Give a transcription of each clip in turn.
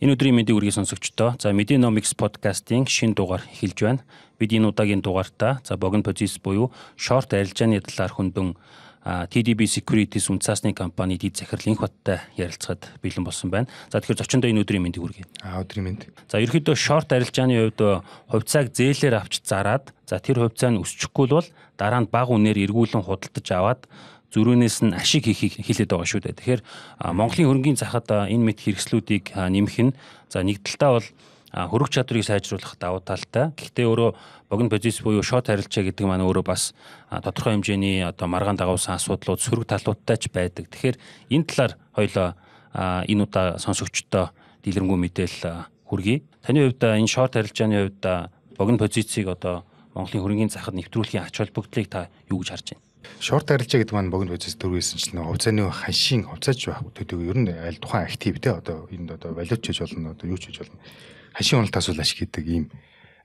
Энэ өдрийн мэндийг үргэлж сонсогчдоо. За Medinomics podcast-ийн шин дугаар эхэлж байна. Бид энэ удаагийн дугаартаа за богино позиц буюу short арилжааны талаар хүндэн TDB Securities үнцаасны компани дэд захирлын хаттай ярилцахад бэлэн болсон байна. За тэгэхээр зочиндоо энэ өдрийн мэндийг үргэе. Аа өдрийн мэнд. За ерөөхдөө short арилжааны хувьд хувьцааг зээлээр авч зараад за тэр хувьцаа нь өсчихгүй бол дараа нь бага үнээр эргүүлэн худалдаж аваад зөрүүнээс нь ашиг хийхийг хэлээд байгаа шүү дээ. Тэгэхээр Монголын хөрөнгөний захад энэ мэд хэрэгслүүдийг нэмэх нь за нэг талдаа бол хөрөх чадрыг сайжруулах давуу талтай. Гэхдээ өөрөө богино позиц буюу шот харилцаа гэдэг маань өөрөө бас тодорхой хэмжээний одоо маргаан дагуулсан асуудлууд сөрөг талуудтай ч байдаг. Тэгэхээр энэ талаар хоёлоо энэ удаа сонсогчдоо дэлгэрэнгүй мэдээлэл хүргэе. Таны хувьд энэ шорт харилцааны хувьд богино позицийг одоо Монголын хөрөнгөний захад нэвтрүүлэхийн ач холбогдлыг та юу гэж харж байна? Шорт арилжаа гэдэг маань богино хязгаар дөрвөөсөн чинь хувьцааны ханшийн хувьцааж байх төдийг ер нь аль тухайн актив те одоо энд одоо валют хийж болно одоо юу хийж болно. Ханшийн уналтаас бол ашиг гэдэг ийм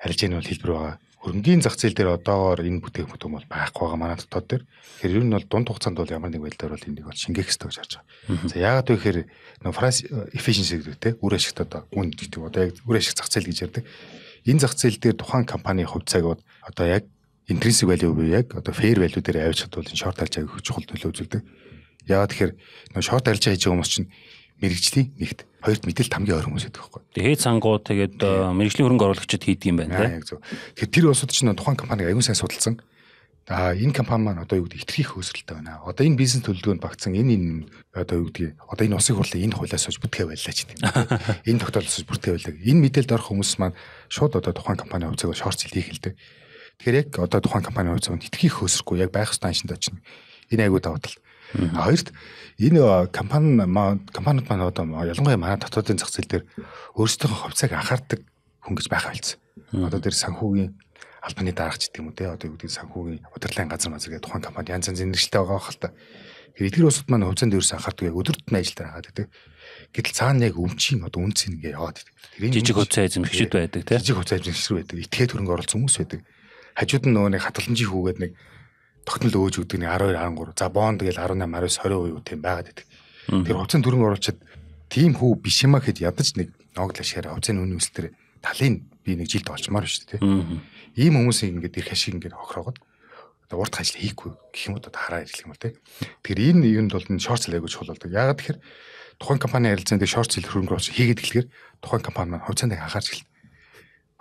арилжааны бол хэлбэр байгаа. Хөрөнгөний зах зээл дээр одоогоор энэ бүтээгдэхүүн бол байхгүй байгаа манай дотоод дээр. Тэгэхээр ер нь бол дунд хугацаанд бол ямар нэг байдлаар бол энийг бол шингээх хэрэгтэй гэж харж байгаа. За яагаад вэ гэхээр нөө Франс э, efficiency гэдэг те үр ашигт одоо үн гэдэг одоо яг үр ашиг зах зээл гэж ярьдаг. Энэ зах зээл дээр тухайн компаний хувьцааг одоо яг intrinsic value буюу яг одоо fair value дээр авчихад бол энэ short харж авах чухал төлөө үзүүлдэг. Яагаад тэгэхээр нөгөө short харж байгаа хүмүүс чинь мэрэгжлийн нэгт хоёрт мэдээлэл хамгийн ойр хүмүүс гэдэг байхгүй. Тэгээ хээ цангуу тэгээд э, мэрэгжлийн хөрөнгө оруулагчид хийдэг юм байна тийм. Тэгэхээр тэр улсууд чинь тухайн компаниг аюун сайн судалсан. Аа энэ компани маань одоо юу гэдэг итгэхийн хөөсрэлтэй байна. Одоо энэ бизнес төлөвлөгөөнд багцсан энэ энэ одоо юу гэдэг одоо энэ улсын хурлын энэ хуулиас хож бүтгэ байлаа ч гэдэг. Энэ тогтоолоос бүтгэ байлаа. Энэ мэдээлэл дөрөх хүмүүс маань шууд одоо тухайн компани хувьцааг шорц хийх хэлдэг. Тэгэхээр яг одоо тухайн компанийн хувьд итгэхий хөөсрөхгүй яг байх ёстой аншинд очно. Энэ айгүй давуу тал. Хоёрт энэ компани компаниуд маань одоо ялангуяа манай дотоодын зах зээл дээр өөрсдийнхөө хувьцааг анхаардаг хүн гэж байхаа болсон. Одоо тэр санхүүгийн албаны дарагч гэдэг юм уу те одоо юу гэдэг санхүүгийн удирдлагын газар мазар гэдэг тухайн компани янз янз нэршилтэй байгаа хэл та. Тэгэхээр эдгээр усуд маань хувьцаанд ерөөс анхаардаг яг өдөр тутмын ажил дараагаад гэдэг. Гэтэл цаана яг өмчийн одоо үнц ингээ яваад гэдэг. Жижиг хувьцаа эзэмшигчд байдаг те. Жижиг хувьцаа эзэмшигчд байдаг. Итгээд хөрөнгө оруулсан хүмүүс байдаг хажууд нь нөгөө нэг хатгаламжийн хүүгээд нэг тогтмол өгөөж өгдөг нэг 12 13. За бонд гэл 18 19 20% тийм байгаад байдаг. Тэр хувьцаанд төрөнгө оруулчаад тийм хүү биш юма гэхэд ядаж нэг ногд ашигаараа хувьцааны үнийн өсөлтөөр талын би нэг жилд олчмаар шүү дээ. Ийм хүмүүсийн ингээд ирэх ашиг ингээд хохроогод урт ажил хийхгүй гэх юм уу хараа ирэх юм бол тий. Тэгэхээр энэ юунд бол энэ шорт селэг гэж хулдаг. Ягаад тэгэхээр тухайн компани харилцаанд шорт селэг хөрөнгө оруулж хийгээд эхлэхээр тухайн компани маань хувьцаанд анхаарч эхэлнэ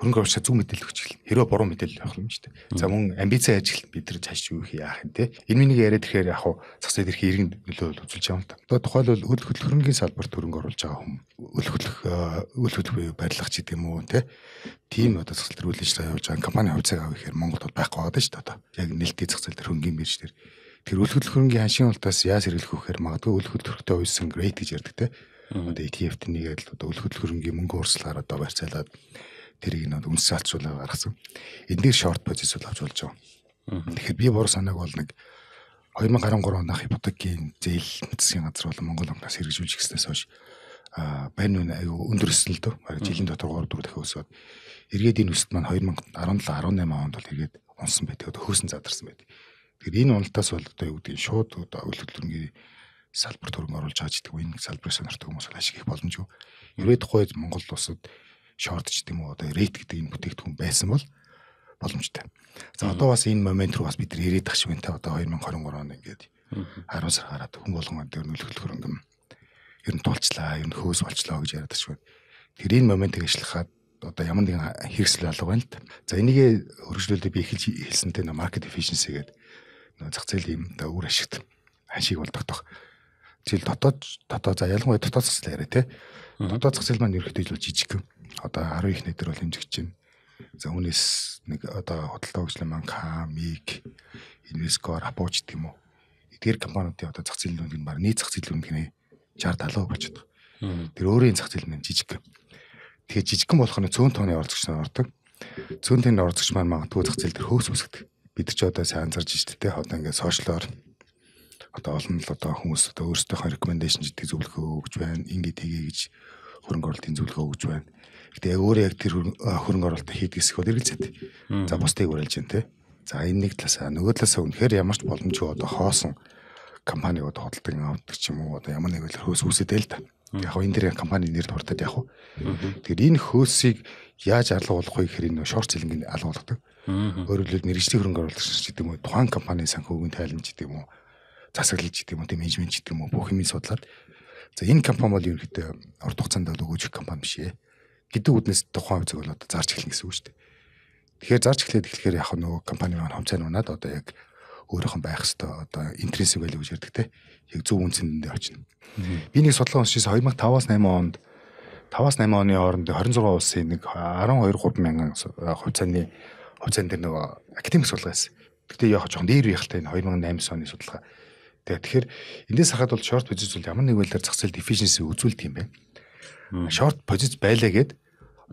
хөрөнгө оруулагчаа зөв мэдээлэл өгч эхэлнэ. Хэрэв буруу мэдээлэл авах юм шүү дээ. За мөн амбицаа ажиглал бид нар цааш юу хийх яах юм те. Энэ миний яриад ирэхээр яг хуу цас идэрхий иргэнд нөлөө үзүүлж байгаа юм та. Одоо тухайлбал өөл хөтлөхрөнгийн салбарт хөрөнгө оруулж байгаа хүм өөл хөтлөх өөл э, хөтлөх барилгач гэдэг юм уу те. Тийм одоо цас төрүүлж явж байгаа компани хувьцааг авах гэхээр Монголд бол байхгүй байгаа шүү дээ одоо. Яг нэлтий цас төр хөнгөн бирж төр тэр өөл хөтлөх хөрөнгөний ханшийн ултаас яаж хэрэглэх вэхээр магадгүй өөл хөтлөхтэй уйсан грейд гэж ярьдаг те. Одоо ETF-т нэгээд одоо өөл хөтлөх хөрөнгөний мөнгө урсгалаар одоо барьцаалаад тэрийг нэг үнс салцуулаа гаргасан. Эндээр шорт позицыг авч болж байгаа. Тэгэхээр би бур санааг бол нэг 2013 онд ипотекийн зээл нутгийн газар болон Монгол банкнаас хэрэгжүүлж гиснээс хойш а байна уу аюу өндөрсөн л дөө жилийн дотор 3 4 дахин өсөөд эргээд энэ өсөлт маань 2017 18 онд бол эргээд унсан байт. Одоо хөөсөн задарсан байт. Тэгэхээр энэ уналтаас бол одоо юу гэдэг нь шууд одоо хөдөлгөөний салбар төрөнг оруулж байгаа ч гэдэг энэ салбарыг сонирхдаг хүмүүс бол ашиглах боломжгүй. Ирээд тухайд Монгол улсад short ч гэдэг юм уу одоо rate гэдэг энэ бүтээгдэхүүн байсан бол боломжтой. За одоо бас энэ момент руу бас бид нэр яриад ах шиг энэ та одоо 2023 он ингээд 10 сар гараад хүн болгон дээр нөлөөлөхөр ингэм ер нь тулчлаа, ер нь хөөс болчлоо гэж яриад ах шиг. Тэр энэ моментыг ажиллахад одоо ямар нэгэн хэрэгсэл алга байна л та. За энийг хөргөжлөлдөө би эхэлж хэлсэнтэй нэ market efficiency гэдэг нөө зах зээлийн юм да өөр ашигт ашиг болдогдох. Жишээл дотоод дотоо за ялангуяа дотоод зах зээл яриа те. Дотоод зах зээл маань ерөөхдөө илүү жижиг юм одоо 10 их нэдэр бол хэмжигч байна. За үүнээс нэг одоо худалдаа хөгжлийн банк, МИГ, Инвескор, Апоч гэх юм уу. Эдгээр компаниудын одоо зах зээлийн үнэ нь баг нийт зах зээлийн үнэ нь 60 70% болчиход байгаа. Тэр өөрийн зах зээл нь жижиг. Тэгээ жижигхан болох нь цөөн тооны оролцогч нар ордог. Цөөн тооны оролцогч маань магадгүй зах зээл дээр хөөс үсгдэг. Бид ч одоо сайн зарж ижтэй одоо ингээд сошиалор одоо олон л одоо хүмүүс одоо өөрсдийнхөө recommendation гэдэг зөвлөгөө өгж байна. Ингээд хийгээ гэж хөрөнгө оруулалтын зөвлөгөө өгж байна. Гэтэ яг өөрөө яг тэр хөрөнгө оруулалт хийдэг хэсэг бол эргэлзээд. За бусдыг уриалж дээ тэ. За энэ нэг талаасаа нөгөө талаасаа үнэхээр ямар ч боломжгүй одоо хоосон компаниуд хөдөлдөг авдаг ч юм уу одоо ямар нэг хөлөөр хөөс үсэдэй л да. Яг энэ дэр компани нэр дуртад яг уу. Тэгэхээр энэ хөөсийг яаж алга болох вэ гэхээр энэ шорт зэлэнгийн алга болгодог. Өөрөөр хэлбэл мэрэгжлийн хөрөнгө оруулагч гэдэг юм уу тухайн компанийн санхүүгийн тайлбарч гэдэг юм уу засаглалч гэдэг юм уу менежмент гэдэг юм уу бүх юмыг судлаад за энэ компани бол ерөнхийдөө урт хугацаанд бол өгөөж компани биш ээ гэдэг үднээс тухайн хувь зөв л одоо зарж эхэлнэ гэсэн үг шүү дээ. Тэгэхээр зарж эхлээд эхлэхээр яг нөгөө компани маань хомцоо нунаад одоо яг өөрөөх нь байх хэвээр одоо intrinsic value гэж ярддаг те. Яг зөв үнцэндээ очино. Би нэг судалгаа уншижсэн 2005-аас 8 онд 5-8 оны хооронд 26 улсын нэг 12-3 мянган хувьцааны хувьцаан дээр нөгөө академик судалгаа хийсэн. Гэтэ яг жоохон дээр яхалтай энэ 2008 оны судалгаа. Тэгэхээр эндээс харахад бол short business бол ямар нэг байдлаар зах зээлд efficiency үзүүлдэг юм байна шорт позиц байлаа гэд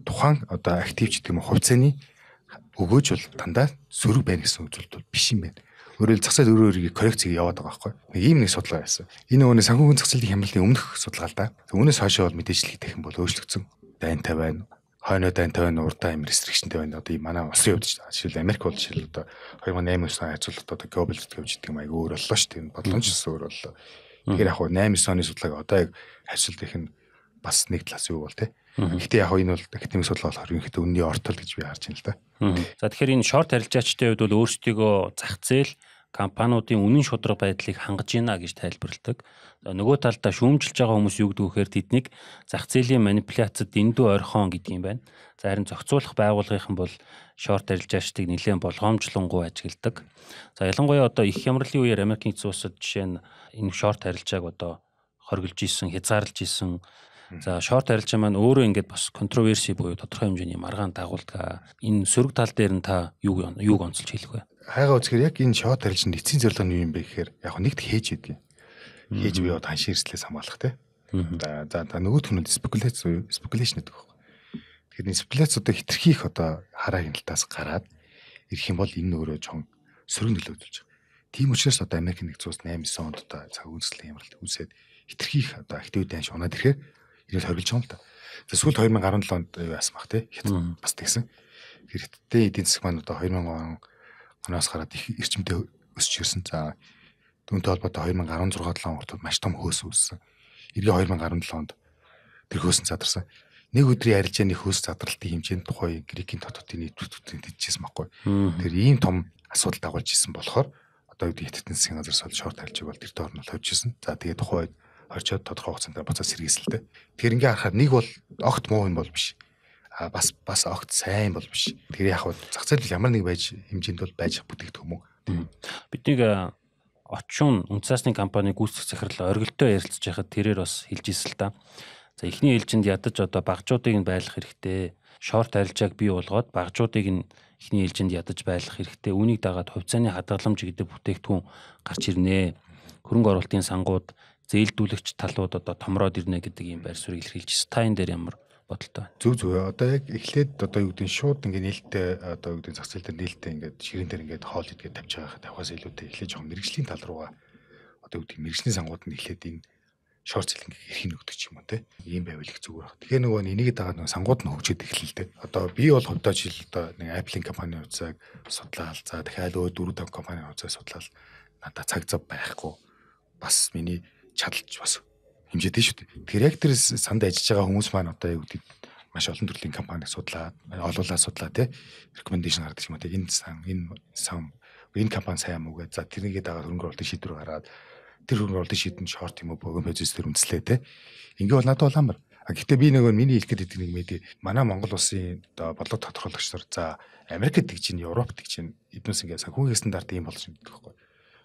тухайн одоо активч гэдэг юм хувьцааны өгөөж бол дандаа сөрөг байна гэсэн үзүүлэлт бол биш юм байна. Өөрөөр зах зээл өөрөө өөрийн коррекц яваад байгаа байхгүй. Нэг ийм нэг судалгаа байсан. Энэ өнөө санхүүгийн зах зээлийн хямлалын өмнөх судалгаа л да. Үүнээс хойшоо бол мэдээж л дахин бол өөрчлөгдсөн. Дайнтай байна хойноо дайнтай байна, урдаа амир рестрикшнтэй байна. Одоо манай улсын хувьд жишээл Америк бол жишээл одоо 2008-9 оны хязгаарлалт одоо global гэвч гэдэг юм айгүй өөр боллоо шүү дээ. Бодлонч бас өөр боллоо. Тэгэхээр яг хуу 8-9 оны судалгааг одоо яг харьцуулт их нь бас нэг талаас юу бол те. Гэхдээ яг энэ бол академик судлал болохоор ерөнхийдөө үнний ортол гэж би харж байна л да. За тэгэхээр энэ шорт харилцаачтай хувьд бол өөрсдийгөө зах зээл компаниудын үнэн шударга байдлыг хангаж байна гэж тайлбарладаг. Нөгөө талдаа шүүмжилж байгаа хүмүүс юу гэдэг вэхээр тэднийг зах зээлийн манипуляцид эндүү орхон гэдэг юм байна. За харин зохицуулах байгууллагынхан бол шорт арилжаачдыг нэлээд болгоомжлонгуй ажигладаг. За ялангуяа одоо их хямралын үеэр Америкийн цусад жишээ нь энэ шорт арилжааг одоо хоригдж исэн, хязгаарлж исэн За шорт арилжаа маань өөрөө ингээд бас контроверси буюу тодорхой хэмжээний маргаан дагуулдаг. Энэ сөрөг тал дээр нь та юу юуг онцолж хэлэх вэ? Хайгаа үзэхээр яг энэ шорт арилжаанд эцсийн зорилго нь юу юм бэ гэхээр яг нэгт хээж идэв. Хээж бие бод ханшийн эрслээс хамгаалах те. За за нөгөөх нь спекуляц буюу спекуляцн гэдэг байна. Тэгэхээр энэ спекуляцуудыг хитрхи их одоо хараа хяналтаас гараад ирэх юм бол энэ өөрөө чон сөрөг нөлөөдөлж байгаа. Тийм учраас одоо Америк нэгдсэн улс 8 9 онд одоо цаг үйлчлэл ямралт үүсээд хитрхи их одоо актив дайн шунаад ирэхээр Тэрийг хорилж байгаа юм л та. Тэгээ сүүлд 2017 онд юу яасан бах те хятад бас тэгсэн. Хэрэгтдээ эдийн засаг маань одоо 2000 оноос гараад их эрчимтэй өсч ирсэн. За түүнтэй холбоотой 2016 7 онд маш том хөөс үүссэн. Эргээ 2017 онд тэр хөөс нь задарсан. Нэг өдрийн арилжааны хөөс задралтын хэмжээнд тухайн Грекийн дотоодын нийтлүүдийн тэжижсэн баггүй. Тэр ийм том асуудал дагуулж исэн болохоор одоо үед хятадын засгийн газар сольж шорт арилжааг бол тэр доор нь л хожижсэн. За тэгээд тухайн үед орчоод тодорхой хугацаанд буцаад сэргийсэлтэй. Тэгэхээр ингээ харахаар нэг бол огт муу юм бол биш. А бас бас огт сайн бол биш. Тэгэхээр яг хав зах зээл ямар нэг байж хэмжээнд бол байж бүтээгдэхүүн мөн. Бидний э, очин үнцаасны компани гүйцэтгэх захирал оргилтой ярилцж байхад тэрээр бас хэлж ирсэн л да. За эхний ээлжинд ядаж одоо багжуудыг нь байлгах хэрэгтэй. Шорт арилжааг бий болгоод багжуудыг нь эхний ээлжинд ядаж байлгах хэрэгтэй. Үүнийг дагаад хувьцааны хадгаламж гэдэг бүтээгдэхүүн гарч ирнэ. Хөрөнгө оруулалтын сангууд зээлдүүлэгч талууд одоо томроод ирнэ гэдэг ийм байр суурийг илэрхийлж стайн дээр ямар бодолтой байна. Зөв зөв. Одоо яг эхлээд одоо юу гэдэг нь шууд ингээ нээлттэй одоо юу гэдэг нь зах зээл дээр нээлттэй ингээд ширэн дээр ингээд хоол идгээд тавьж байгаа тавхаас илүүтэй эхлээд жоохон мэрэгжлийн тал руугаа одоо юу гэдэг нь мэрэгжлийн сангууд нь эхлээд энэ шорт селлинг эрхийн өгдөг юм уу те. Ийм байвал их зүгээр байна. Тэгэхээр нөгөө энийг дагаа нөгөө сангууд нь хөгжөөд эхэллээ. Одоо би бол хувьдаа жил одоо нэг Apple-ийн компани хувьцааг судлаал. За дахиад өөр дөрвөн компани хувьцааг судлаал. Надад цаг зав байхгүй. Бас миний чадалж бас хэмжээтэй шүү дээ. Тэгэхээр яг тэр санд ажиллаж байгаа хүмүүс маань одоо юу гэдэг маш олон төрлийн компаниг судлаад, олоолаа судлаа тий. Recommendation гаргадаг юм аа. Энэ сан, энэ сам, энэ компани сайн юм уу гэж. За тэрнийгээ дагаад хөрөнгө оруулалтын шийдвэр гаргаад тэр хөрөнгө оруулалтын шийдэнд шорт юм уу, богино бюджет төр үнслээ тий. Ингээ бол надад улаан бар. А гэхдээ би нөгөө миний хэлэх гэдэг нэг мэдээ. Манай Монгол улсын оо бодлого тодорхойлогч нар за Америкт тэгж чинь, Европт тэгж чинь эднес ингээ санхүүгийн стандарт ийм болж байгаа юм гэхгүй.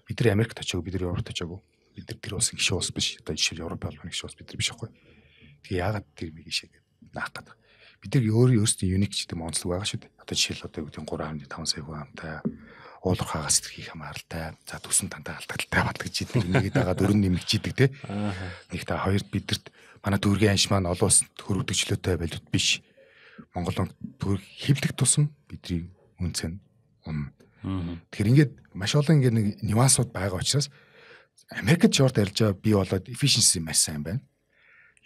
Бид нар Америкт очиагүй, бид нар Европт очиагүй бид нар тэр улсын гişи улс биш одоо жишээ Европ холбооны гişи улс бид нар биш байхгүй. Тэгээ яагаад тэр миг гişэгээ наах гэдэг. Бид нар өөр өөрсдөө юник ч гэдэг онцлог байгаа шүү дээ. Одоо жишээ л одоо юу гэдэг 3.5 сая хүн амтай уулах хагас зэрэг хийх хамааралтай. За төсөн дандаа алдагдaltaй батлагч идэг нэгэд байгаа дөрөв нэмэгч идэг те. Нэг та хоёрт бидэрт манай төргийн анш маань олон улсад хөрөвдөж чөлөөтэй байлууд биш. Монгол төр хэвлэх тусам бидний үнцэн ун. Тэгэхээр ингээд маш олон ингээд нэг нюансууд байгаа учраас Америкт short арилж байгаа би болоод efficiency маш сайн байна.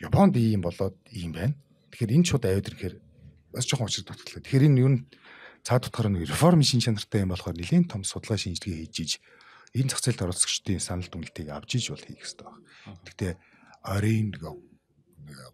Японд ийм болоод ийм байна. Тэгэхээр энэ чууд аваад ирэхээр бас жоохон учир дутглаа. Тэгэхээр энэ юу цаад утгаар нэг реформ шин чанартай юм болохоор нэгэн том судалгаа шинжилгээ хийж иж энэ зах зээлд оролцогчдын санал дүнэлтийг авч иж бол хийх хэрэгтэй байна. Гэхдээ оройн нэг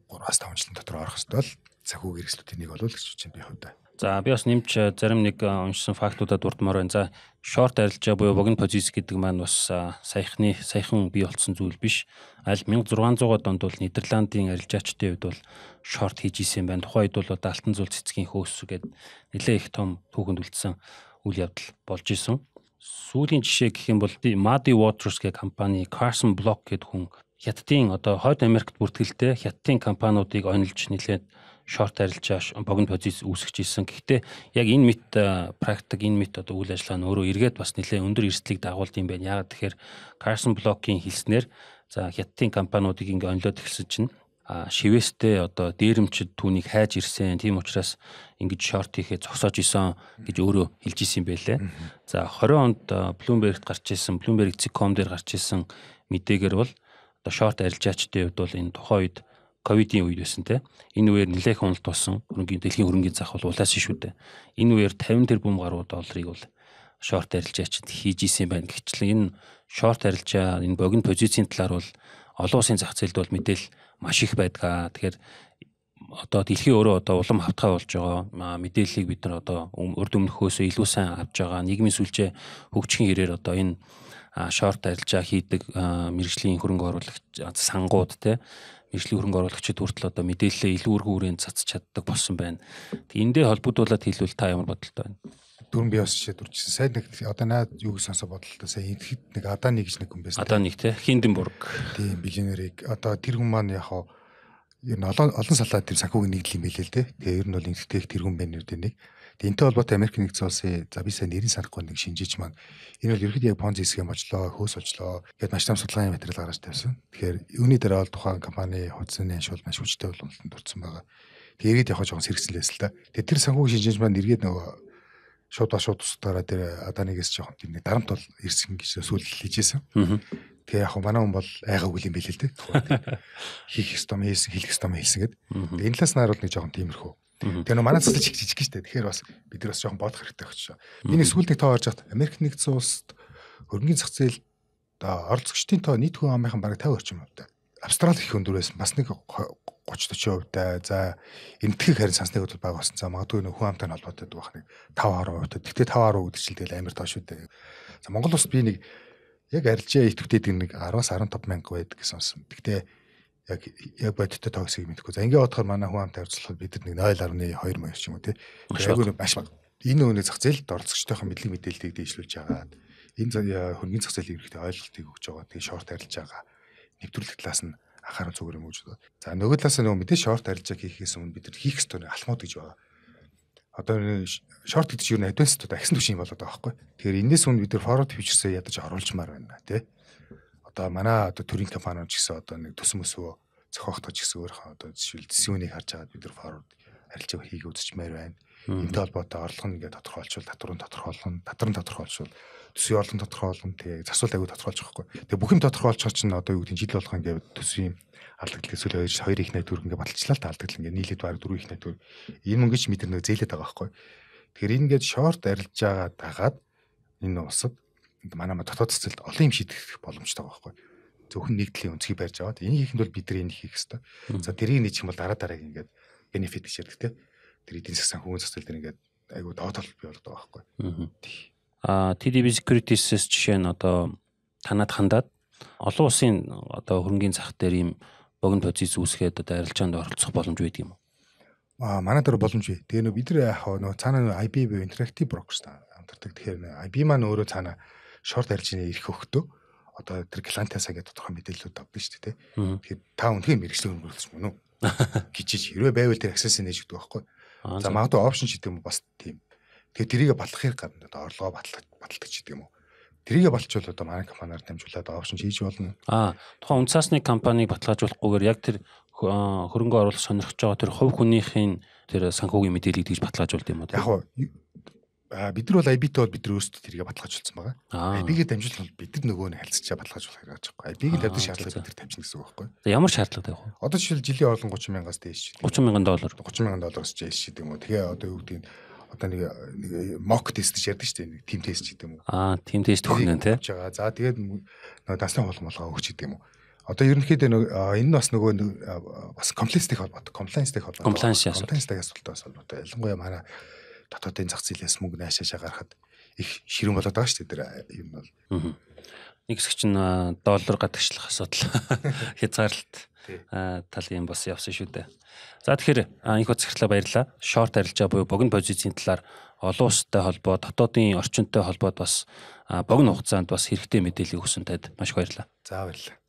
3-5 жилийн дотор орох хэвэл цахиуг хэрэгслүүдийн нэг болов л гэж бодож байна би хувьдаа. За би бас нэмж э, зарим нэг э, уншсан фактуудад дурдмаар байна. За шорт арилжаа буюу богино позиц гэдэг маань бас э, саяхны саяхан бий болсон зүйл биш. Аль 1600-аад онд бол Нидерландын арилжаачдын хувьд бол шорт хийж исэн байна. Тухайн үед бол алтан зүйл цэцгийн хөөс гэдэг нэлээ их том түүхэнд үлдсэн үйл явдал болж исэн. Сүүлийн жишээ гэх юм бол Muddy Waters гэх компани Carson Block гэдэг хүн Хятадын одоо Хойд Америкт бүртгэлтэй Хятадын компаниудыг онилж нэлээд шорт арилжааш богино позиц үүсгэж ирсэн. Гэхдээ яг энэ мэт э, практик энэ мэт одоо үйл ажиллагаа нь өөрөө эргээд бас нэлээд өндөр эрсдлийг дагуулд юм байна. Яагаад тэгэхээр Carson Block-ийн хэлснээр за хятадын компаниудыг ингээ онлоод эхэлсэн чинь а шивээстэй одоо дээрэмчд түүнийг хайж ирсэн. Тийм учраас ингэж шорт хийхээ зогсоож исэн гэж өөрөө хэлж исэн байлээ. За 20 онд э, Bloomberg-т гарч исэн, Bloomberg.com дээр гарч исэн мэдээгээр бол одоо шорт арилжаачдын хувьд бол энэ тухайн үед ковидын үед байсан те. Энэ үеэр нэлээх уналт болсон. Хөрөнгөний дэлхийн хөрөнгөний зах бол улаасан шүү дээ. Энэ үеэр 50 тэрбум гаруй долларыг бол шорт арилжаачд хийж исэн байна. Гэвчлэн энэ шорт арилжаа энэ богино позицийн талаар бол олон улсын зах зээлд бол мэдээл маш их байдгаа. Тэгэхээр одоо дэлхий өөрөө одоо улам хавтгай болж байгаа мэдээллийг бид нар одоо өрд өмнөхөөсөө илүү сайн авж байгаа нийгмийн сүлжээ хөгжихийн хэрээр одоо энэ шорт арилжаа хийдэг мэрэгжлийн хөрөнгө оруулагч сангууд те мэржлийн хөрөнгө оруулагчид хүртэл одоо мэдээлэлээ илүү өргөн хүрээнд цацж чаддаг болсон байна. Тэг эндээ холбогдуулаад хэлвэл та ямар бодолтой байна? Түрэн би бас шийдвэрчсэн. Сайн нэг одоо наад юу гэж сонсоо бодлоо. Сайн эдгэд нэг Аданы гэж нэг хүн байсан. Аданы те Хинденбург. Тийм биллионерийг одоо тэр хүн маань яг нь олон олон салаа тэр санхүүгийн нэг л юм хэлээ л те. Тэгээ ер нь бол ингэдэг тэр хүн байна үү гэдэг нэг. Энтэй холбоотой Америк нэгдсэн улсын за би сайн нэрийн санахгүй нэг шинжиж маань энэ бол ерөөхдөө яг понзи хэсгэм очлоо, хөөс очлоо гэдээ маш том судалгааны материал гаргаж тавьсан. Тэгэхээр үүний дараа бол тухайн компани хуудсны аншуул маш хүчтэй боловлолтод орсон байгаа. Тэгээд яг жоохон сэргсэлээс л та. Тэгээд тэр санхүү шинжиж маань эргээд нөгөө шууд шууд тусдаараа тэр Аданигээс э, жоохон тэр нэг дарамт бол ирсэн гэж сүүлэл хийжсэн. Тэгээ яг манай хүн бол айгаа үгүй юм билээ л дээ. Хийх ёстой юм хийсэн, хэлэх ёстой юм хэлсэн гэд. Энэ талаас нь харуул нэг жоохон тиймэрхүү Тэгээ нөө манай засал жиг жижиг штэ. Тэгэхээр бас бид нар бас жоохон бодох хэрэгтэй өгчөө. Миний сүүлдээ тоо орж хат Америк нэгдсэн улсад хөрөнгөний зах зээл оролцогчдын тоо нийт хүн амынхан бараг 50 орчим хувьтай. Австрали их өндөр байсан. Бас нэг 30 40 хувьтай. За эмтгэх харин сансны хөдөл баг болсон. За магадгүй нөх хүн амтай холбоотой байх нэг 5 10 хувьтай. Тэгтээ 5 10 гэдэг чинь тэгэл амар тоо шүү дээ. За Монгол улсад би нэг яг арилжаа идэвхтэй нэг 10-аас 15 мянга байдаг гэсэн юм. Тэгтээ яг яг бодиттой тооксыг мэдэхгүй. За ингээд бодохоор манай хүн амт харьцуулахад бид нар 0.2 маяг ч юм уу тий. Айгүй маш бага. Энэ өнөө зах зээлд оролцогчтойхон мэдлэг мэдээллийг дэвшлүүлж байгаа. Энэ хөрөнгөний зах зээлийн хэрэгтэй ойлголтыг өгч байгаа. Тэгээ шорт арилж байгаа. Нэвтрүүлэх талаас нь анхаарал зүгээр юм уу гэж бодоо. За нөгөө талаас нь нөгөө мэдээ шорт арилж хийхээс өмнө бид нар хийх ёстой алхмууд гэж байгаа. Одоо шорт гэдэг чинь юу нэ адвансд одоо агсан төв шин болоод байгаа байхгүй. Тэгэхээр энэс өмнө бид нар форвард фьючерсээ ядаж оруулжмаар байна тий одоо манай одоо төрийн компаниуд ч гэсэн одоо нэг төсөм өсвөө зохиохдоо ч гэсэн өөрөө одоо жишээл зэсүүнийг харж аваад бид нар форвард арилжаа хийх үзчмээр байна. Энтэй холбоотой орлого нэгээ тодорхойлчвал татвар нь тодорхойлно, татвар нь тодорхойлчвал төсвийн орлого тодорхойлно. Тэгээ засвал аягүй тодорхойлж байгаа хгүй. Тэгээ бүх юм тодорхойлчор чинь одоо юу гэдэг жил болгоо ингээд төсвийн алдаглал эсвэл хоёр хоёр их найдвар ингээд баталчлаа л та алдаглал ингээд нийлээд баг дөрвөн их найдвар. Энэ мөнгөч мэдэр нөө зээлээд байгаа хгүй. Тэгэхээр энэ ингээд шорт арилжаагаа дагаад энэ улсад манай дотоод цэцэлд олон юм шийдэх боломжтой байгаа байхгүй зөвхөн нэгдлийн өнцгийг барьж аваад энийг хийхэд бол бид нар энийг хийх хэрэгтэй. За тэрийг нэг юм бол дараа дараагийн ингээд бенефит гэж ярьдаг тийм. Тэр эдийн засгийн хөвөн засал дээр ингээд айгуу доотол бий болдог байхгүй. Аа TDB Securities-с жишээ нь одоо танад хандаад олон улсын одоо хөрөнгөний зах дээр ийм богино төзий зүүсгээд одоо арилжаанд оролцох боломж үүд юм уу? Аа манай дээр боломж бий. Тэгээ нөө бид нар яах вэ? Нөө цаана IB буюу Interactive Brokers та хамтардаг. Тэгэхээр IB маань өөрөө цаана шорт арилжааны эрх өгтөө одоо тэр клиентаасаа гээд тодорхой мэдээллүүд авдаг шүү дээ. Тэгэхээр та үнхээр мэрэгчлэг өнгөрүүлж мөн үү? Гэжиж хэрвээ байвал тэр access нээж өгдөг байхгүй. За магадгүй option ч гэдэг юм бас тийм. Тэгээ тэрийг батлахыг гадна одоо орлогоо батлах баталдаг ч гэдэг юм уу. Тэрийгэ болчвол одоо манай компаниар дамжуулаад option хийж болно. Аа тухайн үнцаасны компанийг баталгаажуулахгүйгээр яг тэр хөрөнгө оруулах сонирхож байгаа тэр хувь хүнийхээ тэр санхүүгийн мэдээллийг тэгж баталгаажуулдаг юм уу? Яг бид нар бол IB-тэй бол бид нар өөрсдөө тэргээ баталгаажуулсан байгаа. IB-гээ дамжуулах бол бид нар нөгөө нь харилцаа баталгаажуулах гэж байгаа байхгүй. IB-гийн тавьдаг шаардлага бид нар тавьчихна гэсэн үг байхгүй. За ямар шаардлага тавих вэ? Одоо жишээл жилийн орлон 30 мянгаас дээш. 30 мянган доллар. 30 мянган доллараас дээш гэдэг юм уу. Тэгээ одоо юу гэдэг нь одоо нэг mock test гэж ярьдаг шүү дээ. Нэг team test гэдэг юм уу. Аа, team test төхнөн тий. За тэгээд нөгөө дасны хулм болгоо өгч гэдэг юм уу. Одоо ерөнхийдөө нэг энэ нь бас нөгөө бас compliance-тэй холбоотой. Compliance-тэй холбоотой. Compliance-тэй асуултаас холбоотой. Ялангуяа манай дотоодын зах зээлээс мөнгө наашаашаа гаргахад их ширүүн болоод байгаа шүү дээ тэр юм бол. Нэг хэсэг чинь доллар гадагшлах асуудал хязгаарлалт тал юм бас явсан шүү дээ. За тэгэхээр их удацгарлаа баярлаа. Шорт арилжаа буюу богино позицийн талаар олон улстай холбоо, дотоодын орчинтой холбоод бас богино хугацаанд бас хэрэгтэй мэдээлэл өгсөн танд маш их баярлалаа. За баярлалаа.